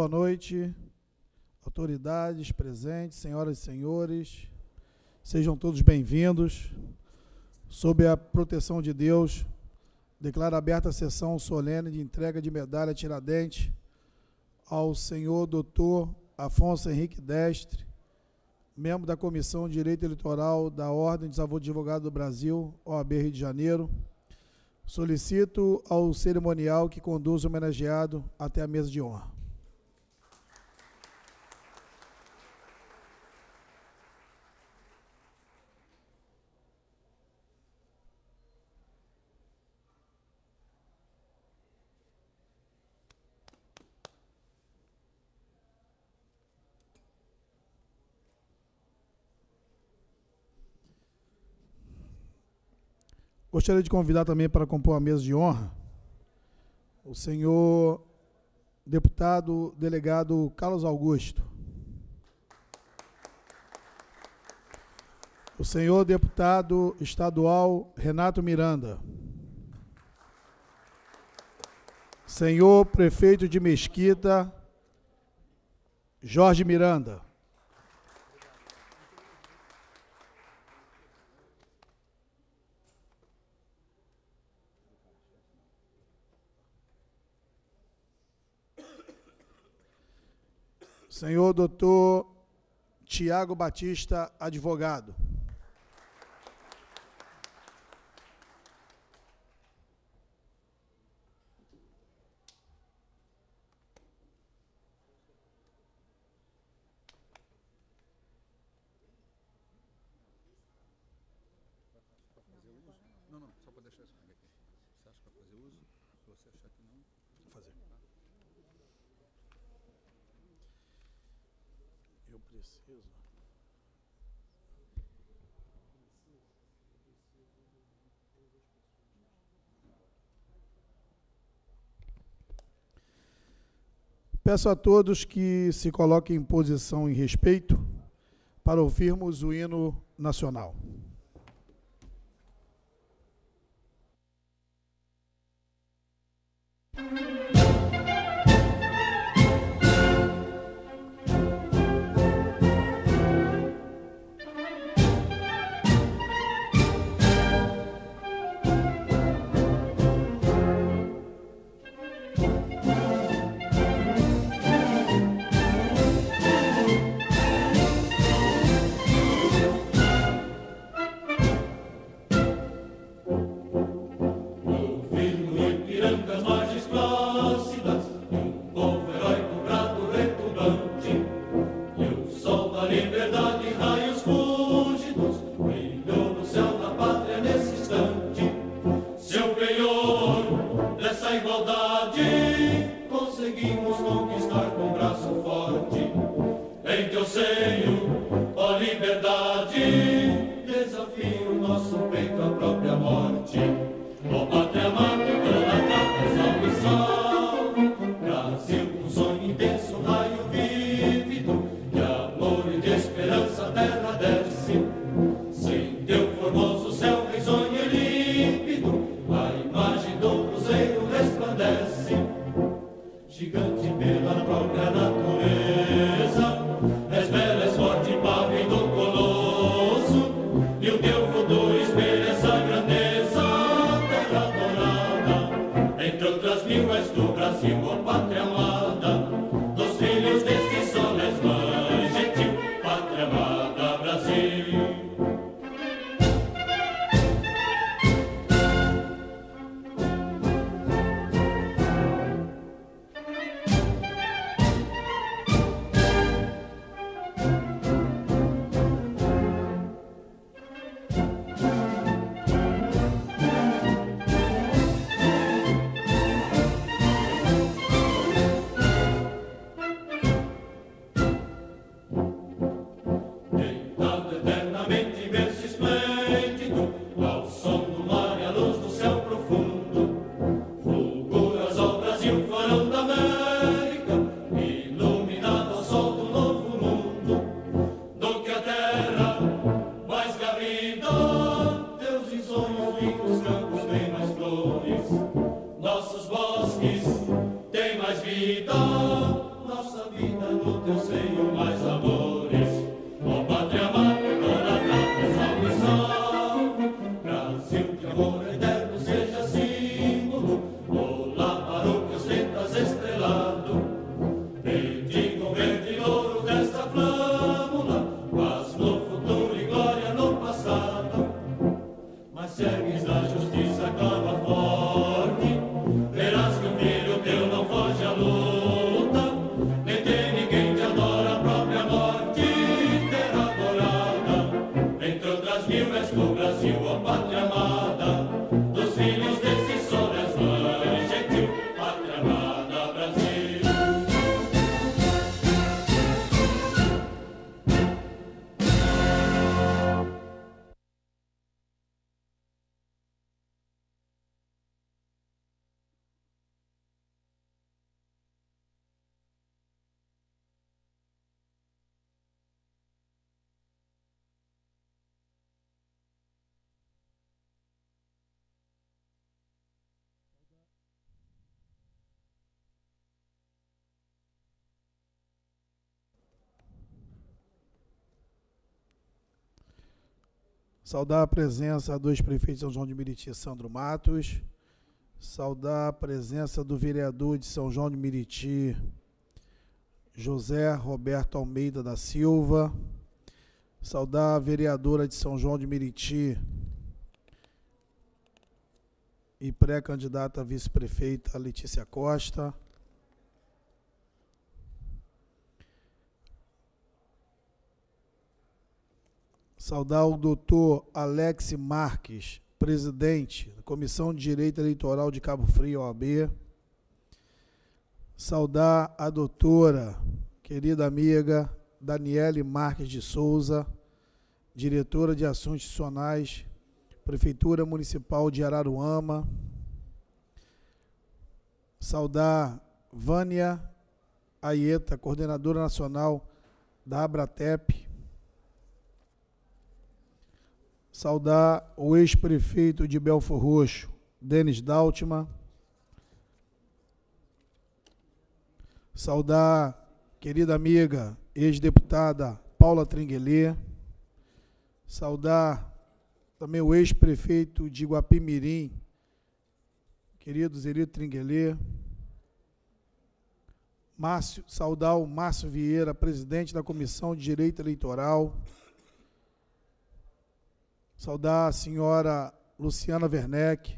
Boa noite, autoridades presentes, senhoras e senhores, sejam todos bem-vindos. Sob a proteção de Deus, declaro aberta a sessão solene de entrega de medalha Tiradentes ao senhor doutor Afonso Henrique Destre, membro da Comissão de Direito Eleitoral da Ordem dos Advogados do Brasil, OAB Rio de Janeiro, Solicito ao cerimonial que conduza o homenageado até a mesa de honra. Gostaria de convidar também para compor a mesa de honra o senhor deputado delegado Carlos Augusto. O senhor deputado estadual Renato Miranda. Senhor prefeito de Mesquita Jorge Miranda. Senhor doutor Tiago Batista, advogado. Peço a todos que se coloquem em posição em respeito para ouvirmos o hino nacional. Saudar a presença dos prefeitos de São João de Meriti, Sandro Matos. Saudar a presença do vereador de São João de Meriti, José Roberto Almeida da Silva. Saudar a vereadora de São João de Meriti e pré-candidata a vice-prefeita Letícia Costa. Saudar o doutor Alex Marques, presidente da Comissão de Direito Eleitoral de Cabo Frio, OAB. Saudar a doutora, querida amiga, Daniele Marques de Souza, diretora de Assuntos Institucionais, Prefeitura Municipal de Araruama. Saudar Vânia Aieta, coordenadora nacional da Abratep saudar o ex-prefeito de Belfor Roxo, Denis Daltman, saudar querida amiga, ex-deputada Paula Tringuelê, saudar também o ex-prefeito de Guapimirim, querido Zerito Tringuelê, Márcio, saudar o Márcio Vieira, presidente da Comissão de Direito Eleitoral, Saudar a senhora Luciana Werneck,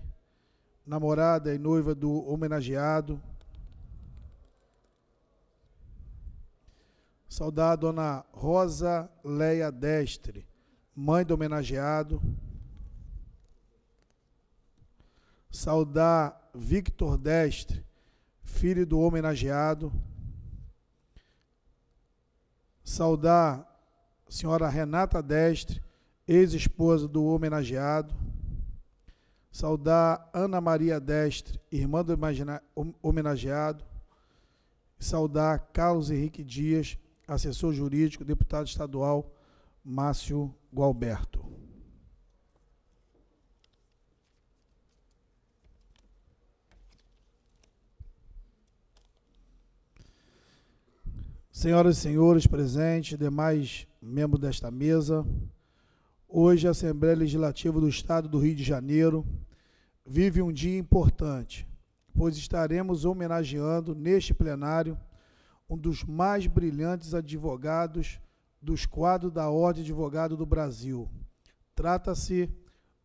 namorada e noiva do homenageado. Saudar a dona Rosa Leia Destre, mãe do homenageado. Saudar Victor Destre, filho do homenageado. Saudar a senhora Renata Destre, ex-esposa do homenageado. Saudar Ana Maria Destre, irmã do homenageado. Saudar Carlos Henrique Dias, assessor jurídico, deputado estadual Márcio Gualberto. Senhoras e senhores presentes, demais membros desta mesa, Hoje, a Assembleia Legislativa do Estado do Rio de Janeiro vive um dia importante, pois estaremos homenageando neste plenário um dos mais brilhantes advogados dos quadros da Ordem de Advogado do Brasil. Trata-se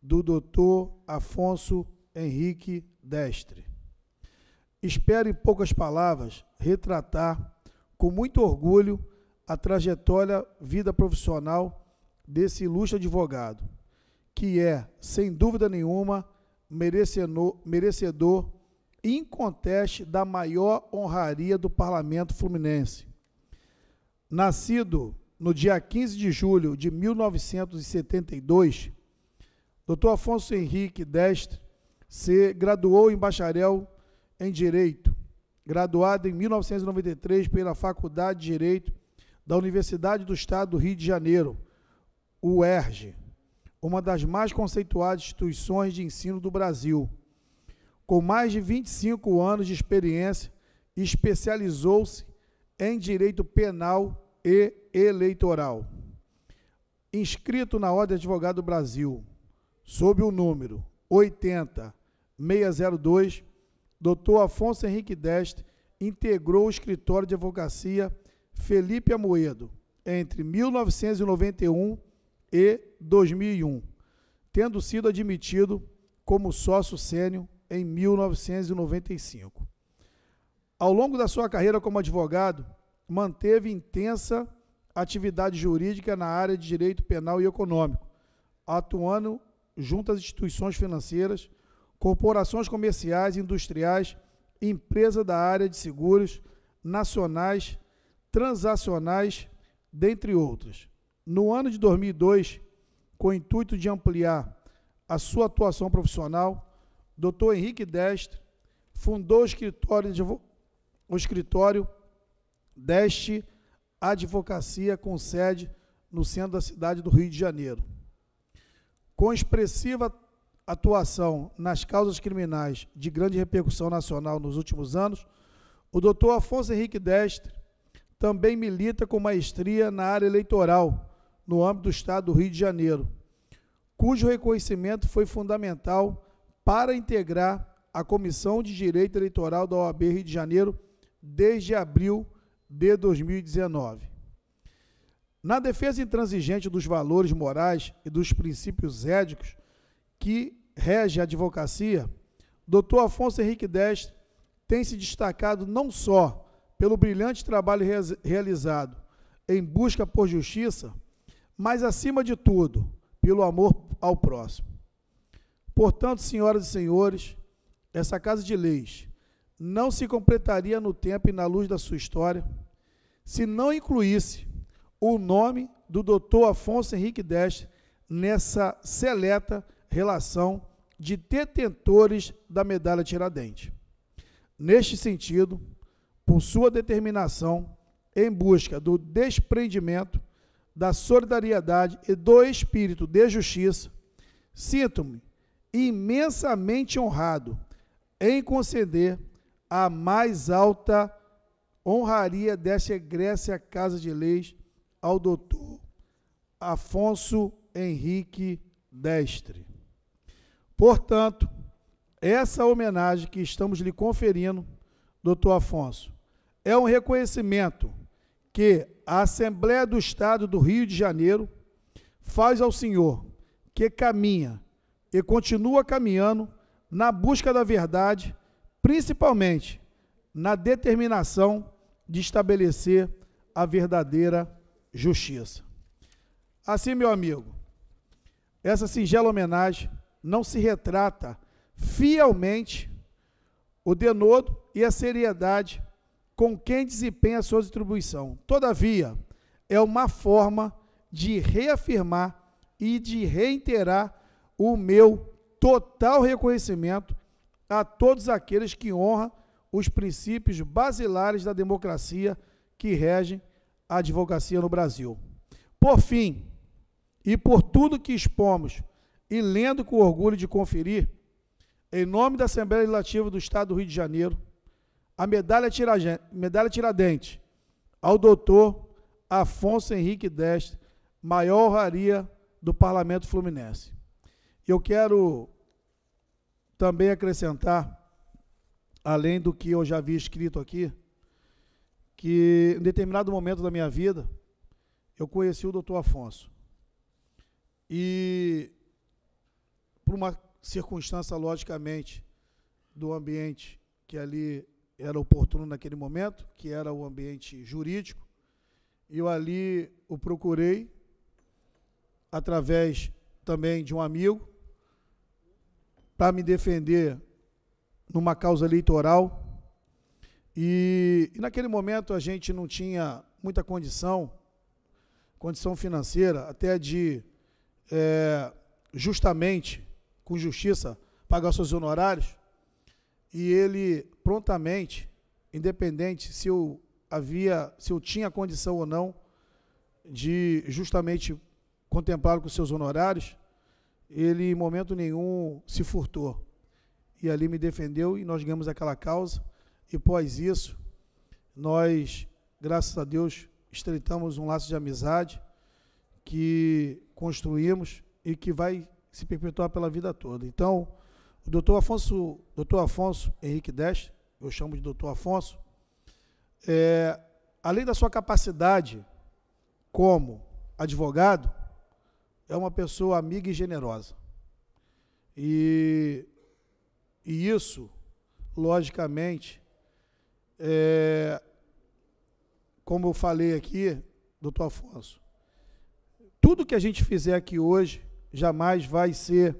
do doutor Afonso Henrique Destre. Espero, em poucas palavras, retratar com muito orgulho a trajetória vida profissional desse ilustre advogado, que é, sem dúvida nenhuma, merecedor, merecedor inconteste da maior honraria do parlamento fluminense. Nascido no dia 15 de julho de 1972, Dr. Afonso Henrique Destre se graduou em bacharel em Direito, graduado em 1993 pela Faculdade de Direito da Universidade do Estado do Rio de Janeiro, o Erge, uma das mais conceituadas instituições de ensino do Brasil. Com mais de 25 anos de experiência, especializou-se em direito penal e eleitoral. Inscrito na Ordem de Advogado do Brasil, sob o número 80602, Dr. Afonso Henrique Deste integrou o escritório de advocacia Felipe Amoedo entre 1991 e 2001, tendo sido admitido como sócio sênior em 1995. Ao longo da sua carreira como advogado, manteve intensa atividade jurídica na área de direito penal e econômico, atuando junto às instituições financeiras, corporações comerciais, e industriais, empresa da área de seguros, nacionais, transacionais, dentre outras. No ano de 2002, com o intuito de ampliar a sua atuação profissional, Dr. Henrique Destre fundou o escritório, de, o escritório Deste Advocacia com sede no centro da cidade do Rio de Janeiro. Com expressiva atuação nas causas criminais de grande repercussão nacional nos últimos anos, o doutor Afonso Henrique Destre também milita com maestria na área eleitoral, no âmbito do Estado do Rio de Janeiro, cujo reconhecimento foi fundamental para integrar a Comissão de Direito Eleitoral da OAB Rio de Janeiro desde abril de 2019. Na defesa intransigente dos valores morais e dos princípios éticos que rege a advocacia, Dr. Afonso Henrique Deste tem se destacado não só pelo brilhante trabalho realizado em busca por justiça, mas acima de tudo, pelo amor ao próximo. Portanto, senhoras e senhores, essa casa de leis não se completaria no tempo e na luz da sua história se não incluísse o nome do doutor Afonso Henrique Deste nessa seleta relação de detentores da medalha Tiradentes. Neste sentido, por sua determinação em busca do desprendimento da solidariedade e do espírito de justiça, sinto-me imensamente honrado em conceder a mais alta honraria desta egrécia Casa de Leis ao doutor Afonso Henrique Destre. Portanto, essa homenagem que estamos lhe conferindo, doutor Afonso, é um reconhecimento que a Assembleia do Estado do Rio de Janeiro faz ao senhor que caminha e continua caminhando na busca da verdade, principalmente na determinação de estabelecer a verdadeira justiça. Assim, meu amigo, essa singela homenagem não se retrata fielmente o denodo e a seriedade com quem desempenha sua distribuição. Todavia, é uma forma de reafirmar e de reiterar o meu total reconhecimento a todos aqueles que honram os princípios basilares da democracia que regem a advocacia no Brasil. Por fim, e por tudo que expomos e lendo com orgulho de conferir, em nome da Assembleia Legislativa do Estado do Rio de Janeiro, a medalha, Tiragen, medalha Tiradentes ao doutor Afonso Henrique Deste, maior honraria do Parlamento Fluminense. Eu quero também acrescentar, além do que eu já havia escrito aqui, que em determinado momento da minha vida, eu conheci o doutor Afonso. E, por uma circunstância, logicamente, do ambiente que ali era oportuno naquele momento, que era o ambiente jurídico. E eu ali o procurei através também de um amigo para me defender numa causa eleitoral. E, e, naquele momento a gente não tinha muita condição, condição financeira, até de é, justamente, com justiça, pagar seus honorários. E ele prontamente, independente se eu havia, se eu tinha condição ou não de justamente contemplá-lo com seus honorários, ele em momento nenhum se furtou. E ali me defendeu e nós ganhamos aquela causa. E após isso, nós, graças a Deus, estreitamos um laço de amizade que construímos e que vai se perpetuar pela vida toda. Então, o doutor Afonso, doutor Afonso Henrique Deste, eu chamo de doutor Afonso, é, além da sua capacidade como advogado, é uma pessoa amiga e generosa. E, e isso, logicamente, é, como eu falei aqui, doutor Afonso, tudo que a gente fizer aqui hoje jamais vai ser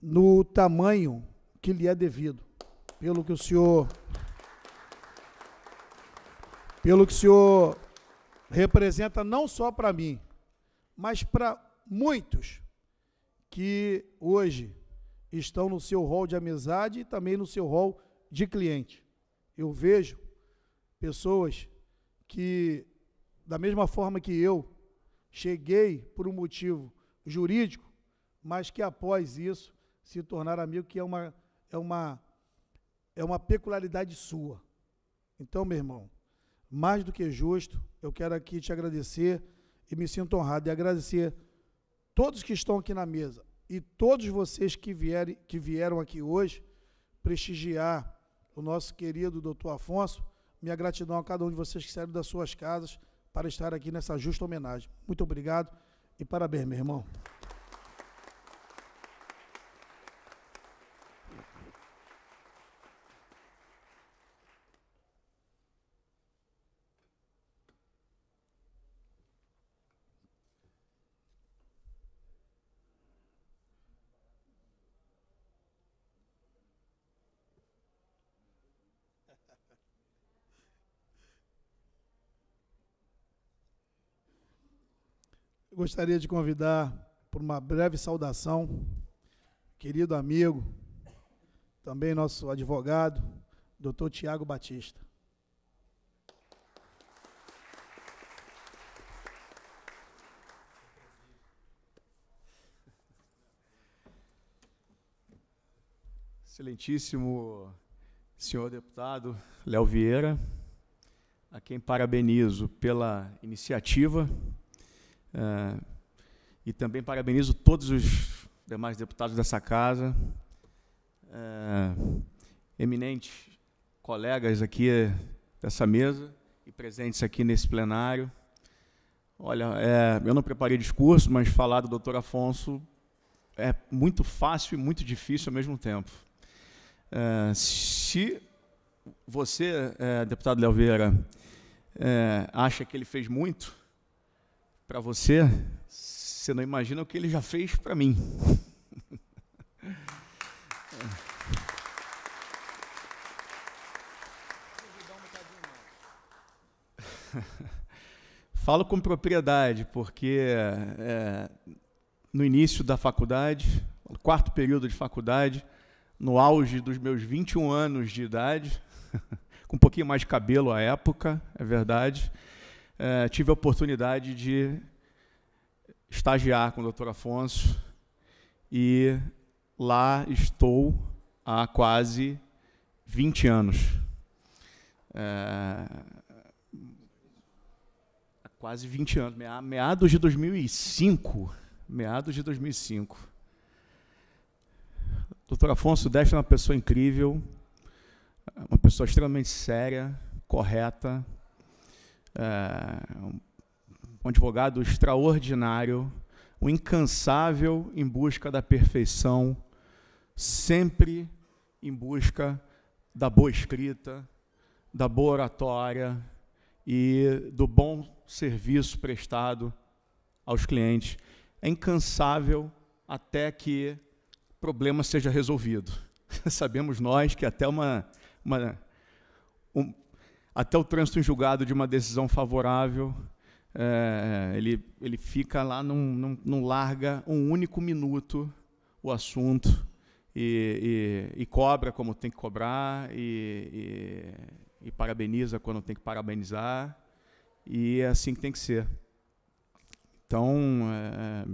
no tamanho que lhe é devido pelo que o senhor pelo que o senhor representa não só para mim, mas para muitos que hoje estão no seu rol de amizade e também no seu rol de cliente. Eu vejo pessoas que, da mesma forma que eu, cheguei por um motivo jurídico, mas que após isso se tornaram amigos, que é uma, é uma é uma peculiaridade sua. Então, meu irmão, mais do que justo, eu quero aqui te agradecer e me sinto honrado de agradecer todos que estão aqui na mesa e todos vocês que, vierem, que vieram aqui hoje prestigiar o nosso querido doutor Afonso. Minha gratidão a cada um de vocês que saíram das suas casas para estar aqui nessa justa homenagem. Muito obrigado e parabéns, meu irmão. gostaria de convidar por uma breve saudação, querido amigo, também nosso advogado, doutor Tiago Batista. Excelentíssimo senhor deputado Léo Vieira, a quem parabenizo pela iniciativa é, e também parabenizo todos os demais deputados dessa casa, é, eminentes colegas aqui dessa mesa e presentes aqui nesse plenário. Olha, é, eu não preparei discurso, mas falar do doutor Afonso é muito fácil e muito difícil ao mesmo tempo. É, se você, é, deputado Leoveira, eh, acha que ele fez muito, para você, você não imagina o que ele já fez para mim. Falo com propriedade, porque é, no início da faculdade, quarto período de faculdade, no auge dos meus 21 anos de idade, com um pouquinho mais de cabelo à época, é verdade, é, tive a oportunidade de estagiar com o Dr. Afonso e lá estou há quase 20 anos. É, há quase 20 anos, meados de 2005, meados de 2005. Doutor Afonso Deste é uma pessoa incrível, uma pessoa extremamente séria, correta, é, um advogado extraordinário, um incansável em busca da perfeição, sempre em busca da boa escrita, da boa oratória e do bom serviço prestado aos clientes. É incansável até que o problema seja resolvido. Sabemos nós que até uma, uma um, até o trânsito em julgado de uma decisão favorável, é, ele, ele fica lá, não, não, larga um único minuto o assunto e, e, e cobra como tem que cobrar e, e, parabeniza quando tem que parabenizar e é assim que tem que ser. Então, é,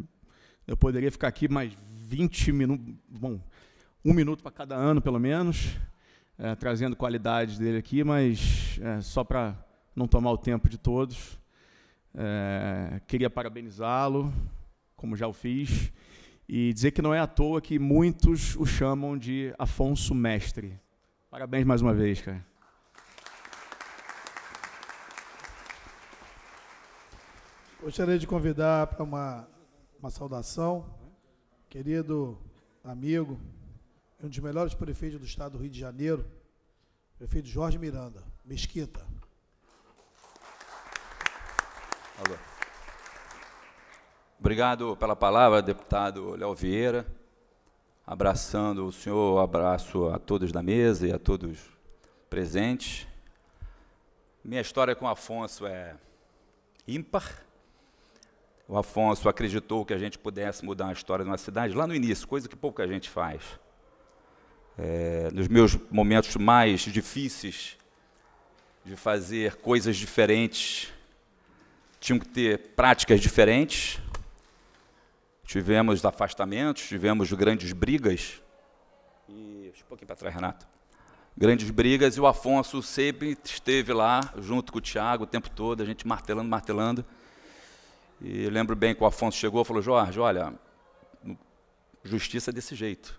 eu poderia ficar aqui mais 20 minutos, bom, um minuto para cada ano pelo menos, é, trazendo qualidades dele aqui, mas é, só para não tomar o tempo de todos, é, queria parabenizá-lo, como já o fiz, e dizer que não é à toa que muitos o chamam de Afonso Mestre. Parabéns mais uma vez, cara. Gostaria de convidar para uma, uma saudação, querido amigo, é um dos melhores prefeitos do estado do Rio de Janeiro, prefeito Jorge Miranda, Mesquita. Alô. Obrigado pela palavra, deputado Léo Vieira. Abraçando o senhor, abraço a todos da mesa e a todos presentes. Minha história com o Afonso é ímpar. O Afonso acreditou que a gente pudesse mudar a história de uma cidade lá no início, coisa que pouca gente faz é, nos meus momentos mais difíceis de fazer coisas diferentes, tinham que ter práticas diferentes. Tivemos afastamentos, tivemos grandes brigas. E deixa um pouquinho para trás, Renato. Grandes brigas e o Afonso sempre esteve lá junto com o Tiago o tempo todo, a gente martelando, martelando. E lembro bem que o Afonso chegou e falou: Jorge, olha, justiça é desse jeito.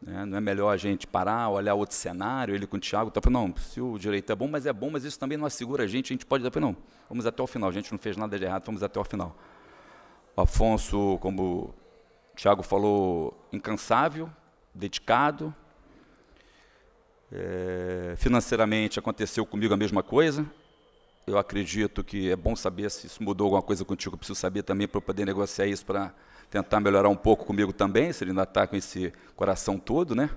Né? Não é melhor a gente parar, olhar outro cenário, ele com o Tiago, tá falando, não, se o direito é bom, mas é bom, mas isso também não assegura a gente, a gente pode dizer, não, vamos até o final, a gente não fez nada de errado, vamos até o final. O Afonso, como o Tiago falou, incansável, dedicado, é, financeiramente aconteceu comigo a mesma coisa, eu acredito que é bom saber se isso mudou alguma coisa contigo. Eu preciso saber também para poder negociar isso para tentar melhorar um pouco comigo também, se ele ainda está com esse coração todo, né?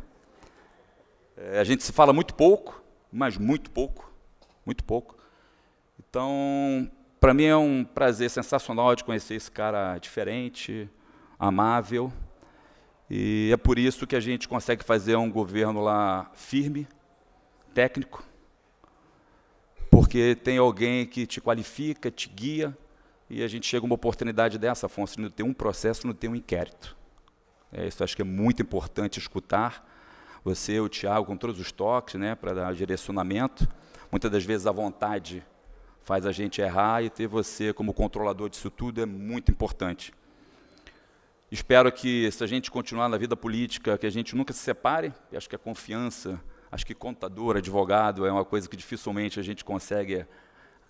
É, a gente se fala muito pouco, mas muito pouco, muito pouco. Então, para mim é um prazer sensacional de conhecer esse cara diferente, amável, e é por isso que a gente consegue fazer um governo lá firme, técnico, porque tem alguém que te qualifica, te guia, e a gente chega a uma oportunidade dessa, Afonso, não ter um processo, não ter um inquérito. É, isso acho que é muito importante escutar. Você, o Tiago, com todos os toques, né, para dar direcionamento. Muitas das vezes a vontade faz a gente errar e ter você como controlador disso tudo é muito importante. Espero que, se a gente continuar na vida política, que a gente nunca se separe. Eu acho que a confiança, acho que contador, advogado, é uma coisa que dificilmente a gente consegue,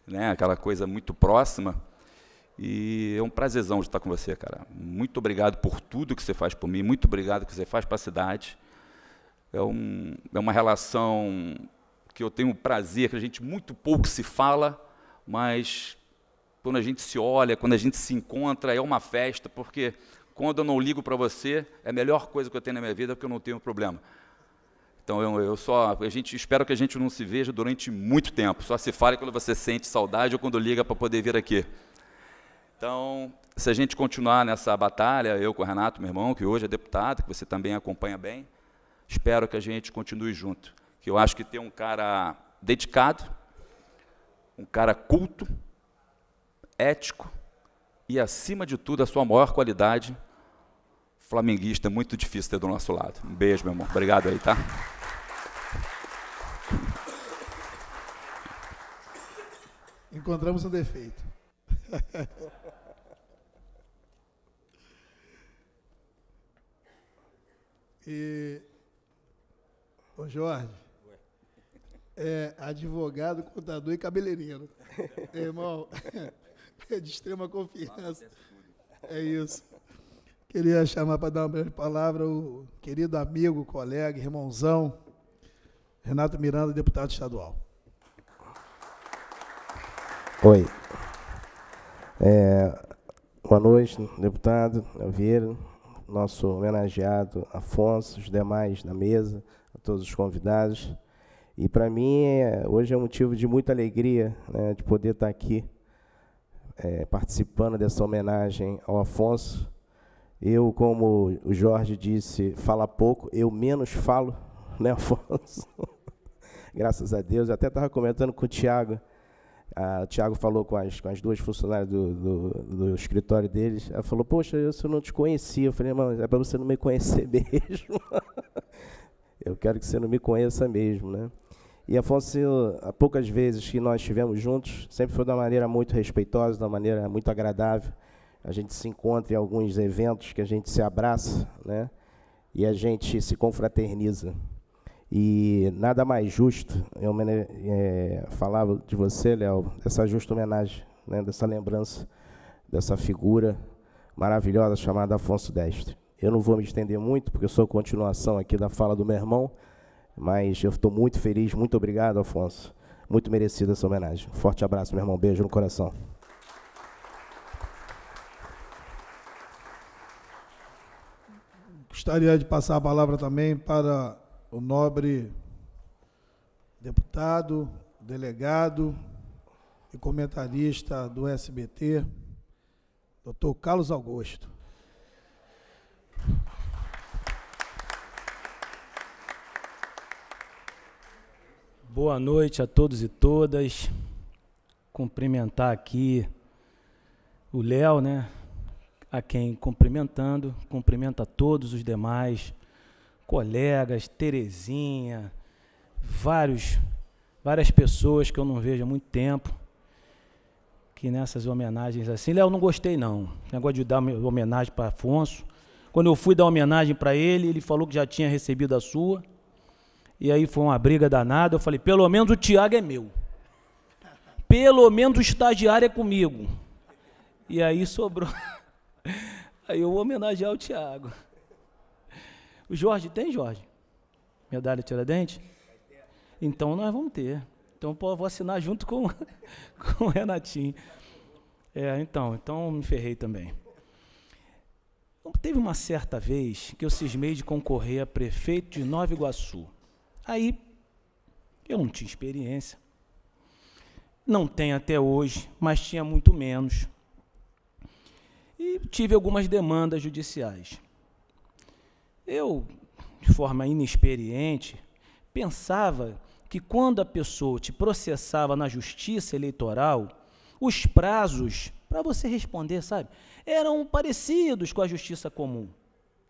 né, aquela coisa muito próxima e é um prazerzão estar com você, cara. Muito obrigado por tudo que você faz por mim, muito obrigado que você faz para a cidade. É, um, é uma relação que eu tenho prazer, que a gente muito pouco se fala, mas quando a gente se olha, quando a gente se encontra, é uma festa, porque quando eu não ligo para você, é a melhor coisa que eu tenho na minha vida, porque eu não tenho problema. Então eu, eu, só, a gente espero que a gente não se veja durante muito tempo. Só se fale quando você sente saudade ou quando liga para poder vir aqui. Então, se a gente continuar nessa batalha, eu com o Renato, meu irmão, que hoje é deputado, que você também acompanha bem, espero que a gente continue junto. Que eu acho que ter um cara dedicado, um cara culto, ético e, acima de tudo, a sua maior qualidade, flamenguista, é muito difícil ter do nosso lado. Um beijo, meu irmão. Obrigado aí, tá? Encontramos um defeito. E, ô Jorge, é advogado, contador e cabeleireiro. Irmão, é de extrema confiança. É isso. Queria chamar para dar uma breve palavra o querido amigo, colega, irmãozão, Renato Miranda, deputado estadual. Oi. É, boa noite, deputado Vieira, nosso homenageado Afonso, os demais da mesa, a todos os convidados. E para mim, é, hoje é um motivo de muita alegria né, de poder estar tá aqui é, participando dessa homenagem ao Afonso. Eu, como o Jorge disse, fala pouco, eu menos falo, né, Afonso? Graças a Deus. Eu até estava comentando com o Tiago a Tiago falou com as, com as duas funcionárias do, do, do, escritório deles. Ela falou: Poxa, eu, não te conhecia. Eu falei: Mas é para você não me conhecer mesmo. eu quero que você não me conheça mesmo. Né? E Afonso, há poucas vezes que nós estivemos juntos, sempre foi de uma maneira muito respeitosa, de uma maneira muito agradável. A gente se encontra em alguns eventos que a gente se abraça né? e a gente se confraterniza. E nada mais justo, eu é, falava de você, Léo, essa justa homenagem, né, dessa lembrança, dessa figura maravilhosa chamada Afonso Destre. Eu não vou me estender muito, porque eu sou continuação aqui da fala do meu irmão, mas eu estou muito feliz, muito obrigado, Afonso. Muito merecida essa homenagem. Forte abraço, meu irmão. Beijo no coração. Gostaria de passar a palavra também para o nobre deputado, delegado e comentarista do SBT, doutor Carlos Augusto. Boa noite a todos e todas. Cumprimentar aqui o Léo, né? A quem cumprimentando, cumprimenta todos os demais colegas, Terezinha, vários, várias pessoas que eu não vejo há muito tempo, que nessas homenagens assim, Léo, não gostei não, negócio de dar homenagem para Afonso, quando eu fui dar homenagem para ele, ele falou que já tinha recebido a sua, e aí foi uma briga danada, eu falei, pelo menos o Tiago é meu, pelo menos o estagiário é comigo, e aí sobrou, aí eu vou homenagear o Tiago. O Jorge tem, Jorge? Medalha Tiradentes? Então nós vamos ter. Então vou assinar junto com, com o Renatinho. É, então, então me ferrei também. Teve uma certa vez que eu cismei de concorrer a prefeito de Nova Iguaçu. Aí eu não tinha experiência. Não tenho até hoje, mas tinha muito menos. E tive algumas demandas judiciais. Eu, de forma inexperiente, pensava que quando a pessoa te processava na justiça eleitoral, os prazos para você responder, sabe, eram parecidos com a justiça comum,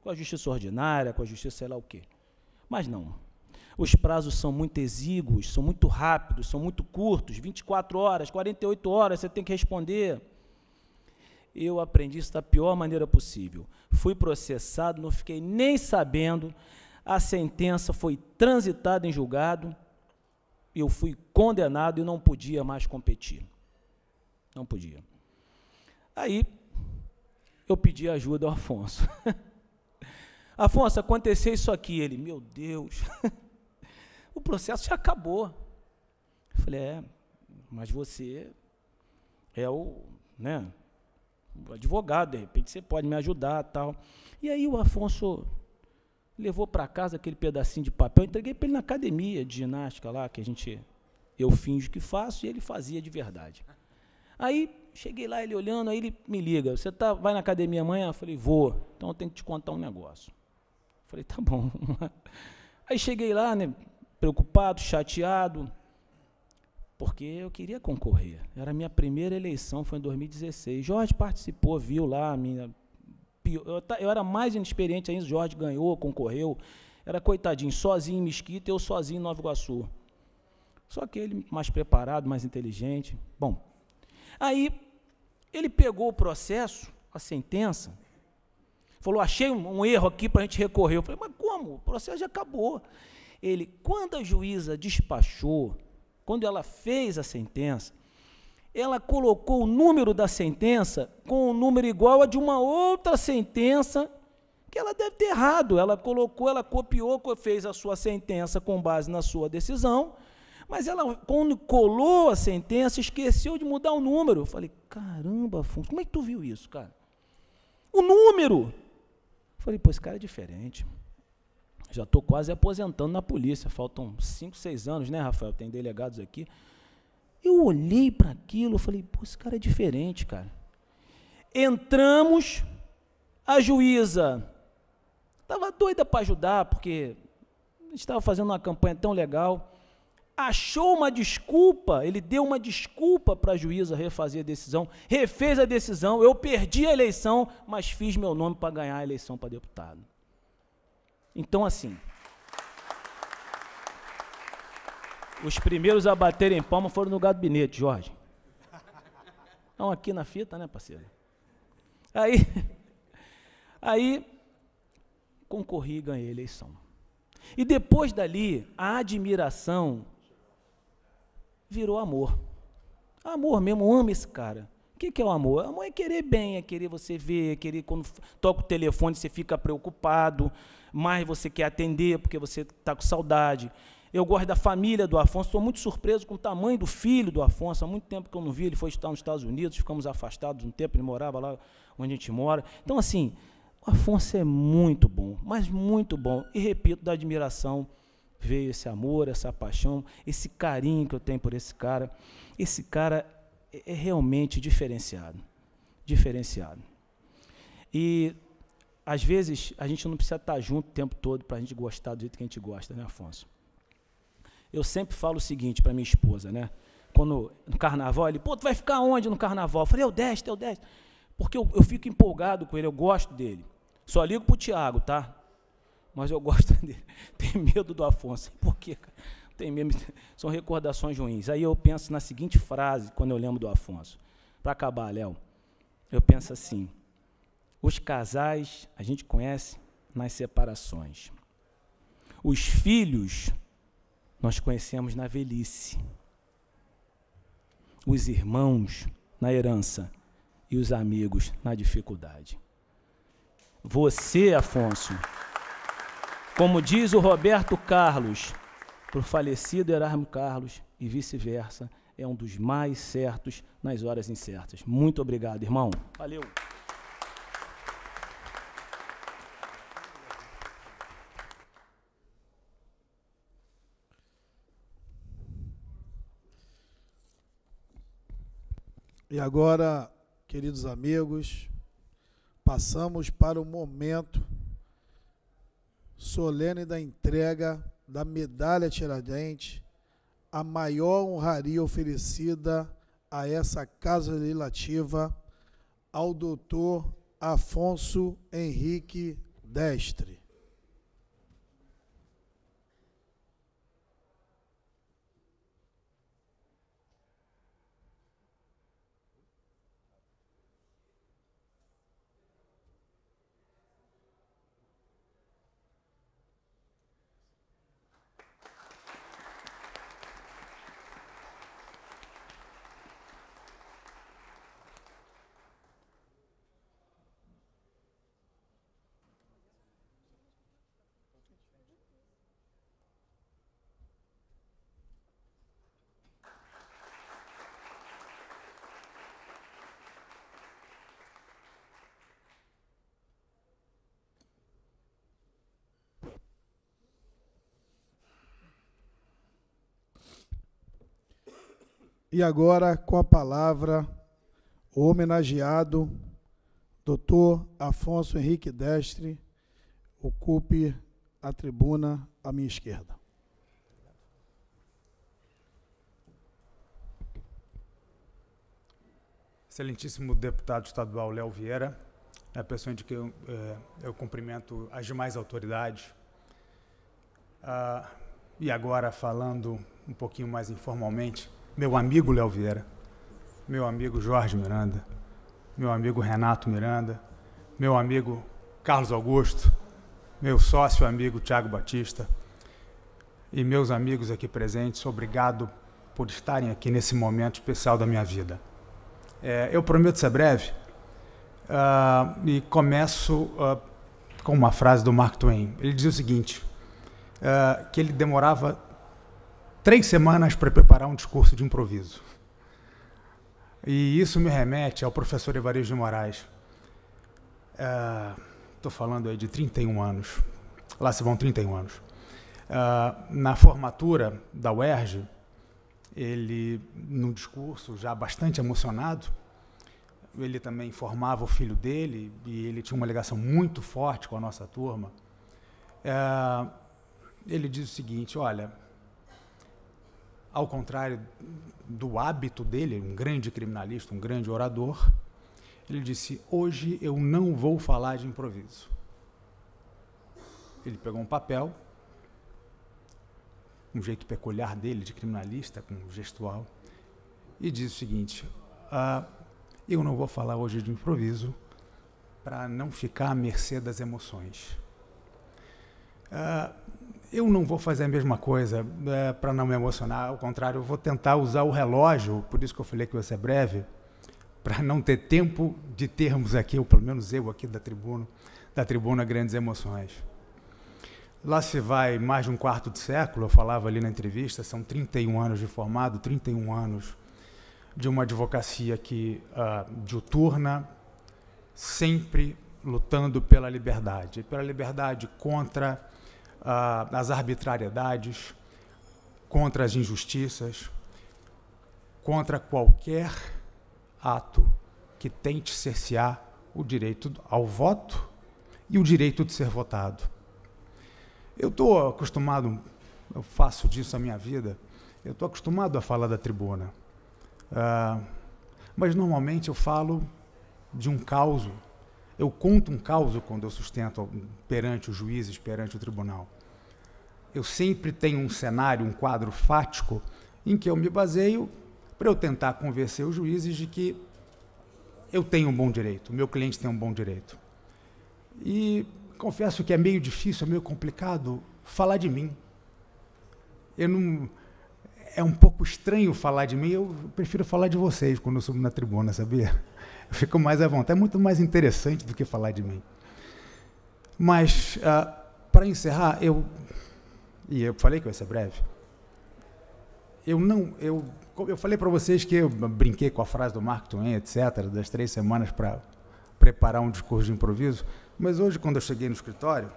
com a justiça ordinária, com a justiça sei lá o quê. Mas não. Os prazos são muito exíguos, são muito rápidos, são muito curtos 24 horas, 48 horas você tem que responder eu aprendi isso da pior maneira possível. Fui processado, não fiquei nem sabendo, a sentença foi transitada em julgado, eu fui condenado e não podia mais competir. Não podia. Aí eu pedi ajuda ao Afonso. Afonso, aconteceu isso aqui. Ele, meu Deus, o processo já acabou. Eu falei, é, mas você é o, né, advogado, de repente você pode me ajudar tal. E aí o Afonso levou para casa aquele pedacinho de papel, entreguei para ele na academia de ginástica lá, que a gente eu finjo que faço e ele fazia de verdade. Aí cheguei lá, ele olhando, aí ele me liga: "Você tá vai na academia amanhã?" Eu falei: "Vou. Então eu tenho que te contar um negócio." Eu falei: "Tá bom." aí cheguei lá, né, preocupado, chateado, porque eu queria concorrer. Era a minha primeira eleição, foi em 2016. Jorge participou, viu lá a minha. Eu, eu era mais inexperiente ainda, Jorge ganhou, concorreu. Era coitadinho, sozinho em Mesquita, eu sozinho em Nova Iguaçu. Só que ele mais preparado, mais inteligente. Bom, aí ele pegou o processo, a sentença, falou: achei um erro aqui para a gente recorrer. Eu falei: mas como? O processo já acabou. Ele, quando a juíza despachou, quando ela fez a sentença, ela colocou o número da sentença com um número igual a de uma outra sentença que ela deve ter errado. Ela colocou, ela copiou, fez a sua sentença com base na sua decisão, mas ela, quando colou a sentença, esqueceu de mudar o número. Eu falei, caramba, Afonso, como é que tu viu isso, cara? O número! Eu falei, pô, esse cara é diferente. Já estou quase aposentando na polícia. Faltam 5, 6 anos, né, Rafael? Tem delegados aqui. Eu olhei para aquilo, eu falei, pô, esse cara é diferente, cara. Entramos, a juíza estava doida para ajudar, porque estava fazendo uma campanha tão legal. Achou uma desculpa, ele deu uma desculpa para a juíza refazer a decisão, refez a decisão, eu perdi a eleição, mas fiz meu nome para ganhar a eleição para deputado. Então, assim. Os primeiros a baterem palma foram no gabinete, Jorge. Estão aqui na fita, né, parceiro? Aí, aí concorri e ganhei a eleição. E depois dali, a admiração virou amor. Amor mesmo, amo esse cara. O que, que é o amor? Amor é querer bem, é querer você ver, é querer quando toca o telefone você fica preocupado, mais você quer atender, porque você está com saudade. Eu gosto da família do Afonso, estou muito surpreso com o tamanho do filho do Afonso. Há muito tempo que eu não vi, ele foi estar nos Estados Unidos, ficamos afastados um tempo, ele morava lá onde a gente mora. Então, assim, o Afonso é muito bom, mas muito bom. E repito, da admiração veio esse amor, essa paixão, esse carinho que eu tenho por esse cara. Esse cara é, é realmente diferenciado. Diferenciado. E às vezes, a gente não precisa estar junto o tempo todo para a gente gostar do jeito que a gente gosta, né, Afonso? Eu sempre falo o seguinte para minha esposa, né? Quando no carnaval, ele, pô, tu vai ficar onde no carnaval? Eu falei, eu é desto, é eu desto. Porque eu, eu fico empolgado com ele, eu gosto dele. Só ligo pro Tiago, tá? Mas eu gosto dele. Tenho medo do Afonso. Por quê, cara? Tem medo. São recordações ruins. Aí eu penso na seguinte frase quando eu lembro do Afonso. Para acabar, Léo. Eu penso assim. Os casais, a gente conhece nas separações. Os filhos, nós conhecemos na velhice. Os irmãos, na herança. E os amigos, na dificuldade. Você, Afonso, como diz o Roberto Carlos, para o falecido Erasmo Carlos e vice-versa, é um dos mais certos nas horas incertas. Muito obrigado, irmão. Valeu. E agora, queridos amigos, passamos para o momento solene da entrega da medalha Tiradentes, a maior honraria oferecida a essa Casa Legislativa, ao doutor Afonso Henrique Destre. E agora, com a palavra, o homenageado, doutor Afonso Henrique Destre, ocupe a tribuna à minha esquerda. Excelentíssimo deputado estadual Léo Vieira, a é pessoa de que eu, é, eu cumprimento as demais autoridades. Ah, e agora, falando um pouquinho mais informalmente, meu amigo Léo Vieira, meu amigo Jorge Miranda, meu amigo Renato Miranda, meu amigo Carlos Augusto, meu sócio amigo Tiago Batista e meus amigos aqui presentes, obrigado por estarem aqui nesse momento especial da minha vida. É, eu prometo ser breve uh, e começo uh, com uma frase do Mark Twain. Ele dizia o seguinte, uh, que ele demorava três semanas para preparar um discurso de improviso. E isso me remete ao professor Evaristo de Moraes. Estou é, falando aí de 31 anos. Lá se vão 31 anos. É, na formatura da UERJ, ele, num discurso já bastante emocionado, ele também informava o filho dele e ele tinha uma ligação muito forte com a nossa turma. É, ele diz o seguinte: olha, ao contrário do hábito dele, um grande criminalista, um grande orador, ele disse: Hoje eu não vou falar de improviso. Ele pegou um papel, um jeito peculiar dele, de criminalista, com gestual, e disse o seguinte: ah, Eu não vou falar hoje de improviso para não ficar à mercê das emoções. Ah, eu não vou fazer a mesma coisa é, eh, para não me emocionar, ao contrário, eu vou tentar usar o relógio, por isso que eu falei que você é breve, para não ter tempo de termos aqui, ou pelo menos eu aqui da tribuna, da tribuna grandes emoções. Lá se vai mais de um quarto de século, eu falava ali na entrevista, são 31 anos de formado, 31 anos de uma advocacia que uh, diuturna, sempre lutando pela liberdade, pela liberdade contra as arbitrariedades, contra as injustiças, contra qualquer ato que tente cercear o direito ao voto e o direito de ser votado. Eu estou acostumado, eu faço disso a minha vida, eu estou acostumado a falar da tribuna. Uh, mas normalmente eu falo de um caos eu conto um caos quando eu sustento perante os juízes, perante o tribunal. Eu sempre tenho um cenário, um quadro fático, em que eu me baseio para eu tentar convencer os juízes de que eu tenho um bom direito, meu cliente tem um bom direito. E confesso que é meio difícil, é meio complicado falar de mim. Eu não é um pouco estranho falar de mim, eu prefiro falar de vocês quando eu subo na tribuna, sabia? Fico mais à vontade. É muito mais interessante do que falar de mim. Mas, uh, ah, para encerrar, eu. E eu falei que ia ser breve. Eu não. Eu, eu falei para vocês que eu brinquei com a frase do Mark Twain, etc., das três semanas para preparar um discurso de improviso. Mas hoje, quando eu cheguei no escritório,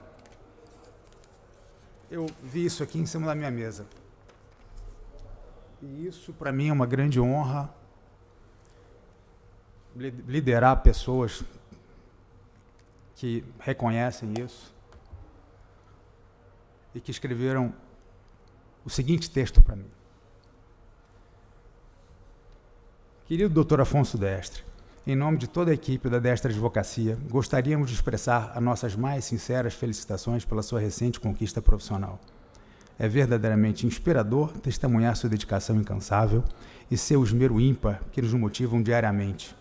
eu vi isso aqui em cima da minha mesa. E isso, para mim, é uma grande honra liderar pessoas que reconhecem isso e que escreveram o seguinte texto para mim. Querido Dr. Afonso Destre, em nome de toda a equipe da Destra Advocacia, gostaríamos de expressar as nossas mais sinceras felicitações pela sua recente conquista profissional. É verdadeiramente inspirador testemunhar sua dedicação incansável e seu esmero ímpar que nos motivam diariamente.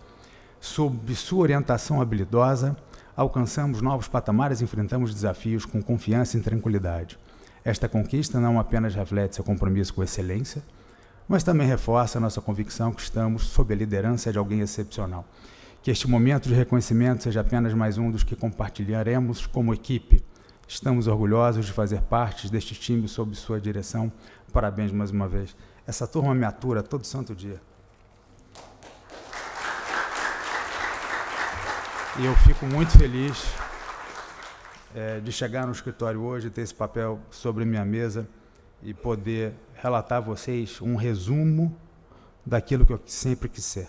Sob sua orientação habilidosa, alcançamos novos patamares e enfrentamos desafios com confiança e tranquilidade. Esta conquista não apenas reflete seu compromisso com a excelência, mas também reforça nossa convicção que estamos sob a liderança de alguém excepcional. Que este momento de reconhecimento seja apenas mais um dos que compartilharemos como equipe. Estamos orgulhosos de fazer parte deste time sob sua direção. Parabéns mais uma vez. Essa turma me atura todo santo dia. E eu fico muito feliz é, de chegar no escritório hoje, ter esse papel sobre minha mesa e poder relatar a vocês um resumo daquilo que eu sempre quiser.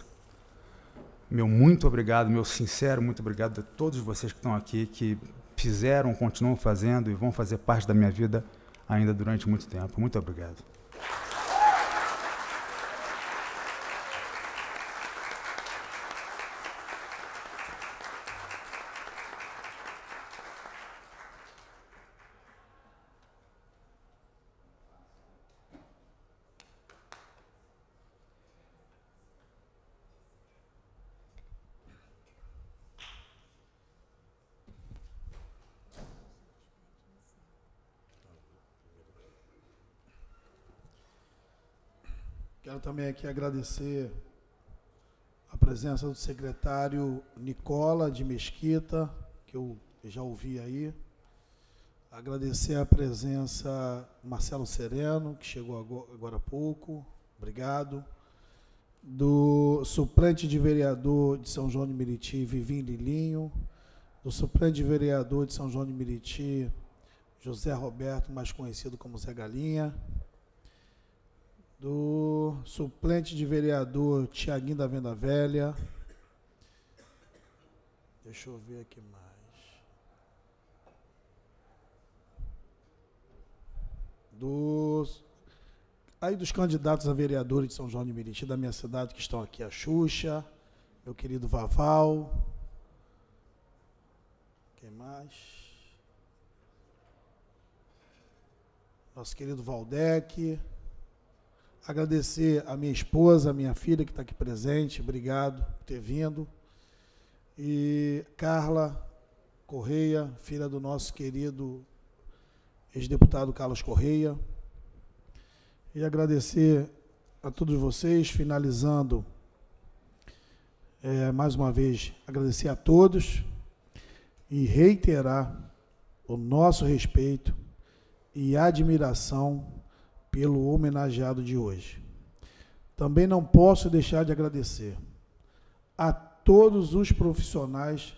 Meu muito obrigado, meu sincero muito obrigado a todos vocês que estão aqui, que fizeram, continuam fazendo e vão fazer parte da minha vida ainda durante muito tempo. Muito obrigado. Quero também aqui agradecer a presença do secretário Nicola de Mesquita, que eu já ouvi aí. Agradecer a presença Marcelo Sereno, que chegou agora há pouco. Obrigado. Do suplente de vereador de São João de Meriti, Vivim Lilinho. Do suplente de vereador de São João de Meriti, José Roberto, mais conhecido como Zé Galinha do suplente de vereador Tiaguinho da Venda Velha. Deixa eu ver aqui mais. Dos aí dos candidatos a vereadores de São João de Meriti da minha cidade que estão aqui a Xuxa, meu querido Vaval. Quem mais? nosso querido Valdec, Agradecer a minha esposa, a minha filha que está aqui presente, obrigado por ter vindo. E Carla Correia, filha do nosso querido ex-deputado Carlos Correia. E agradecer a todos vocês, finalizando é, mais uma vez, agradecer a todos e reiterar o nosso respeito e admiração pelo homenageado de hoje. Também não posso deixar de agradecer a todos os profissionais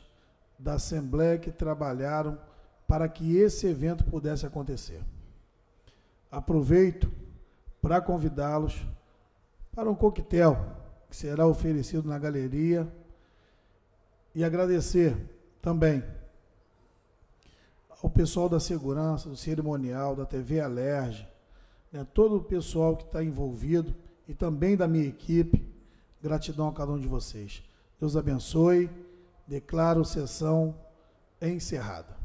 da Assembleia que trabalharam para que esse evento pudesse acontecer. Aproveito para convidá-los para um coquetel que será oferecido na galeria e agradecer também ao pessoal da segurança, do cerimonial, da TV Alerj, né, todo o pessoal que está envolvido e também da minha equipe. Gratidão a cada um de vocês. Deus abençoe. Declaro sessão encerrada.